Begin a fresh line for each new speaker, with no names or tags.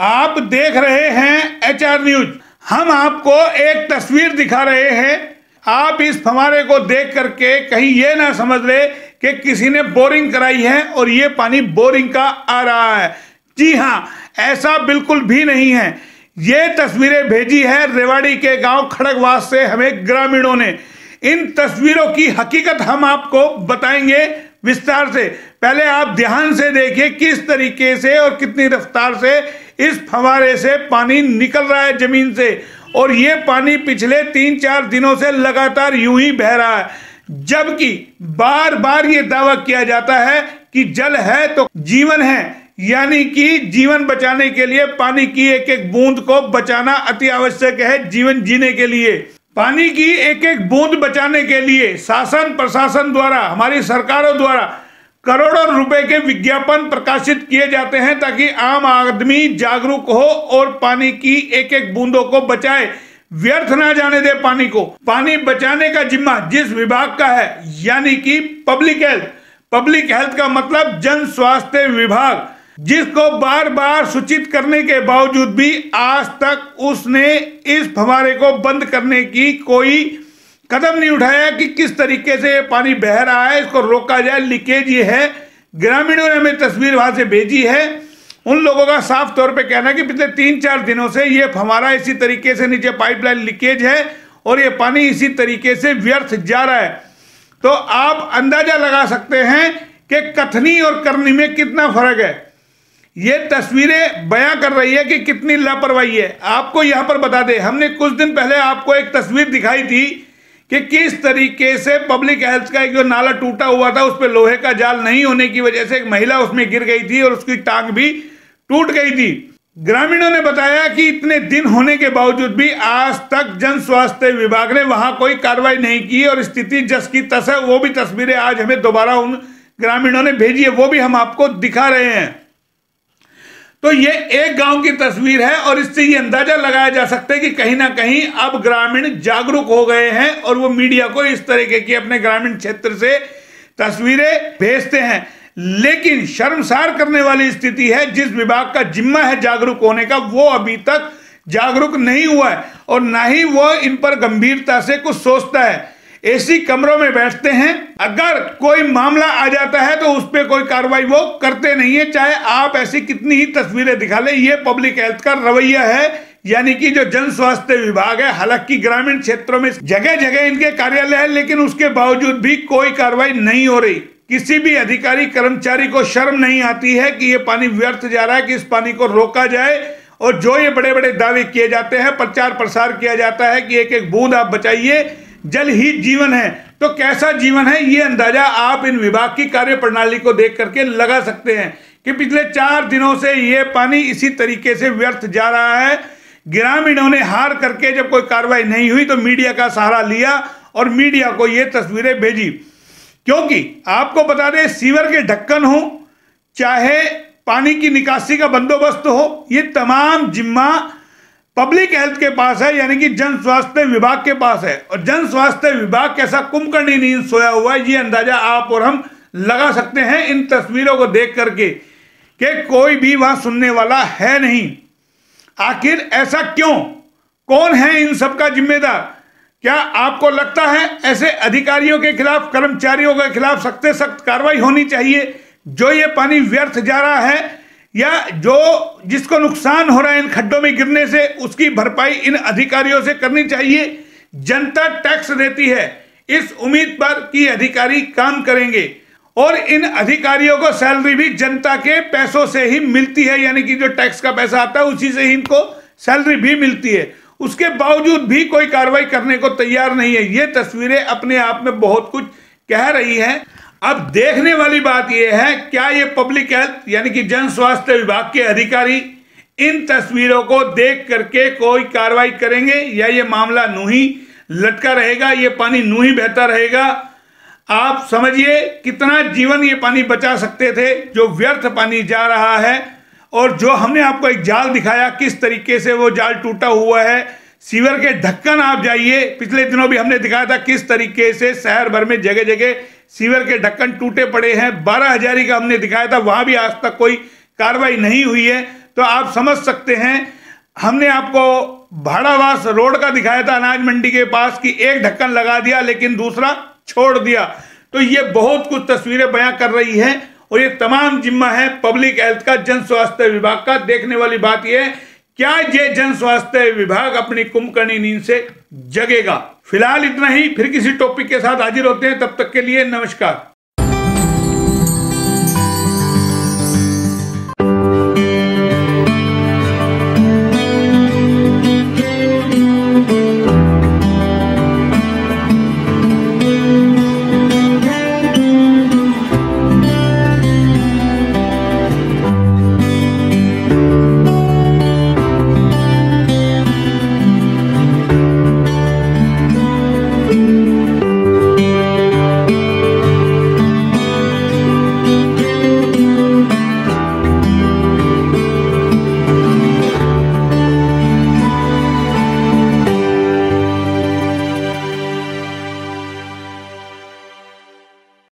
आप देख रहे हैं एच आर न्यूज हम आपको एक तस्वीर दिखा रहे हैं आप इस फमारे को देख करके कहीं ये ना समझ ले कि किसी ने बोरिंग कराई है और ये पानी बोरिंग का आ रहा है जी हाँ ऐसा बिल्कुल भी नहीं है ये तस्वीरें भेजी है रेवाड़ी के गांव खड़गवास से हमें ग्रामीणों ने इन तस्वीरों की हकीकत हम आपको बताएंगे विस्तार से पहले आप ध्यान से देखिए किस तरीके से और कितनी रफ्तार से इस फवारे से पानी निकल रहा है जमीन से और ये पानी पिछले तीन चार दिनों से लगातार यूं ही बह रहा है जबकि बार बार ये दावा किया जाता है कि जल है तो जीवन है यानी कि जीवन बचाने के लिए पानी की एक एक बूंद को बचाना अति आवश्यक है जीवन जीने के लिए पानी की एक एक बूंद बचाने के लिए शासन प्रशासन द्वारा हमारी सरकारों द्वारा करोड़ों रुपए के विज्ञापन प्रकाशित किए जाते हैं ताकि आम आदमी जागरूक हो और पानी की एक एक बूंदों को बचाए व्यर्थ ना जाने दे पानी को पानी बचाने का जिम्मा जिस विभाग का है यानी कि पब्लिक हेल्थ पब्लिक हेल्थ का मतलब जन स्वास्थ्य विभाग जिसको बार बार सूचित करने के बावजूद भी आज तक उसने इस फवारे को बंद करने की कोई कदम नहीं उठाया कि किस तरीके से पानी बह रहा है इसको रोका जाए लीकेज ये है ग्रामीणों ने हमें तस्वीर वहां से भेजी है उन लोगों का साफ तौर पे कहना है कि पिछले तीन चार दिनों से ये हमारा इसी तरीके से नीचे पाइपलाइन लीकेज है और ये पानी इसी तरीके से व्यर्थ जा रहा है तो आप अंदाजा लगा सकते हैं कि कथनी और करनी में कितना फर्क है ये तस्वीरें बयां कर रही है कि कितनी लापरवाही है आपको यहां पर बता दें हमने कुछ दिन पहले आपको एक तस्वीर दिखाई थी कि किस तरीके से पब्लिक हेल्थ का एक जो नाला टूटा हुआ था उस पर लोहे का जाल नहीं होने की वजह से एक महिला उसमें गिर गई थी और उसकी टांग भी टूट गई थी ग्रामीणों ने बताया कि इतने दिन होने के बावजूद भी आज तक जन स्वास्थ्य विभाग ने वहां कोई कार्रवाई नहीं की और स्थिति जस की तस है वो भी तस्वीरें आज हमें दोबारा उन ग्रामीणों ने भेजी है वो भी हम आपको दिखा रहे हैं तो ये एक गांव की तस्वीर है और इससे ये अंदाजा लगाया जा सकता है कि कहीं ना कहीं अब ग्रामीण जागरूक हो गए हैं और वो मीडिया को इस तरीके की अपने ग्रामीण क्षेत्र से तस्वीरें भेजते हैं लेकिन शर्मसार करने वाली स्थिति है जिस विभाग का जिम्मा है जागरूक होने का वो अभी तक जागरूक नहीं हुआ है और ना ही वह इन पर गंभीरता से कुछ सोचता है एसी कमरों में बैठते हैं अगर कोई मामला आ जाता है तो उस पर कोई कार्रवाई वो करते नहीं है चाहे आप ऐसी कितनी ही तस्वीरें दिखा ले ये पब्लिक हेल्थ का रवैया है यानी कि जो जन स्वास्थ्य विभाग है हालांकि ग्रामीण क्षेत्रों में जगह जगह इनके कार्यालय है लेकिन उसके बावजूद भी कोई कार्रवाई नहीं हो रही किसी भी अधिकारी कर्मचारी को शर्म नहीं आती है कि ये पानी व्यर्थ जा रहा है कि इस पानी को रोका जाए और जो ये बड़े बड़े दावे किए जाते हैं प्रचार प्रसार किया जाता है कि एक एक बूंद आप बचाइए जल ही जीवन है तो कैसा जीवन है ये अंदाजा आप इन विभाग की कार्य प्रणाली को देख करके लगा सकते हैं कि पिछले चार दिनों से ये पानी इसी तरीके से व्यर्थ जा रहा है ग्रामीणों ने हार करके जब कोई कार्रवाई नहीं हुई तो मीडिया का सहारा लिया और मीडिया को ये तस्वीरें भेजी क्योंकि आपको बता दें सीवर के ढक्कन हो चाहे पानी की निकासी का बंदोबस्त हो ये तमाम जिम्मा पब्लिक हेल्थ के पास है यानी कि जन स्वास्थ्य विभाग के पास है और जन स्वास्थ्य विभाग कैसा कुंभकर्णी नींद सोया हुआ है ये अंदाजा आप और हम लगा सकते हैं इन तस्वीरों को देख करके कि कोई भी वहां सुनने वाला है नहीं आखिर ऐसा क्यों कौन है इन सबका जिम्मेदार क्या आपको लगता है ऐसे अधिकारियों के खिलाफ कर्मचारियों के खिलाफ सख्त सख्त कार्रवाई होनी चाहिए जो ये पानी व्यर्थ जा रहा है या जो जिसको नुकसान हो रहा है इन खड्डों में गिरने से उसकी भरपाई इन अधिकारियों से करनी चाहिए जनता टैक्स देती है इस उम्मीद पर कि अधिकारी काम करेंगे और इन अधिकारियों को सैलरी भी जनता के पैसों से ही मिलती है यानी कि जो टैक्स का पैसा आता है उसी से ही इनको सैलरी भी मिलती है उसके बावजूद भी कोई कार्रवाई करने को तैयार नहीं है ये तस्वीरें अपने आप में बहुत कुछ कह रही हैं अब देखने वाली बात यह है क्या ये पब्लिक हेल्थ यानी कि जन स्वास्थ्य विभाग के अधिकारी इन तस्वीरों को देख करके कोई कार्रवाई करेंगे या ये मामला ही लटका रहेगा ये पानी ही बहता रहेगा आप समझिए कितना जीवन ये पानी बचा सकते थे जो व्यर्थ पानी जा रहा है और जो हमने आपको एक जाल दिखाया किस तरीके से वो जाल टूटा हुआ है सीवर के ढक्कन आप जाइए पिछले दिनों भी हमने दिखाया था किस तरीके से शहर भर में जगह जगह सीवर के ढक्कन टूटे पड़े हैं बारह हजारी का हमने दिखाया था वहां भी आज तक कोई कार्रवाई नहीं हुई है तो आप समझ सकते हैं हमने आपको भाड़ावास रोड का दिखाया था अनाज मंडी के पास कि एक ढक्कन लगा दिया लेकिन दूसरा छोड़ दिया तो ये बहुत कुछ तस्वीरें बयां कर रही है और ये तमाम जिम्मा है पब्लिक हेल्थ का जन स्वास्थ्य विभाग का देखने वाली बात यह है क्या ये जन स्वास्थ्य विभाग अपनी कुंभकर्णी नींद से जगेगा फिलहाल इतना ही फिर किसी टॉपिक के साथ हाजिर होते हैं तब तक के लिए नमस्कार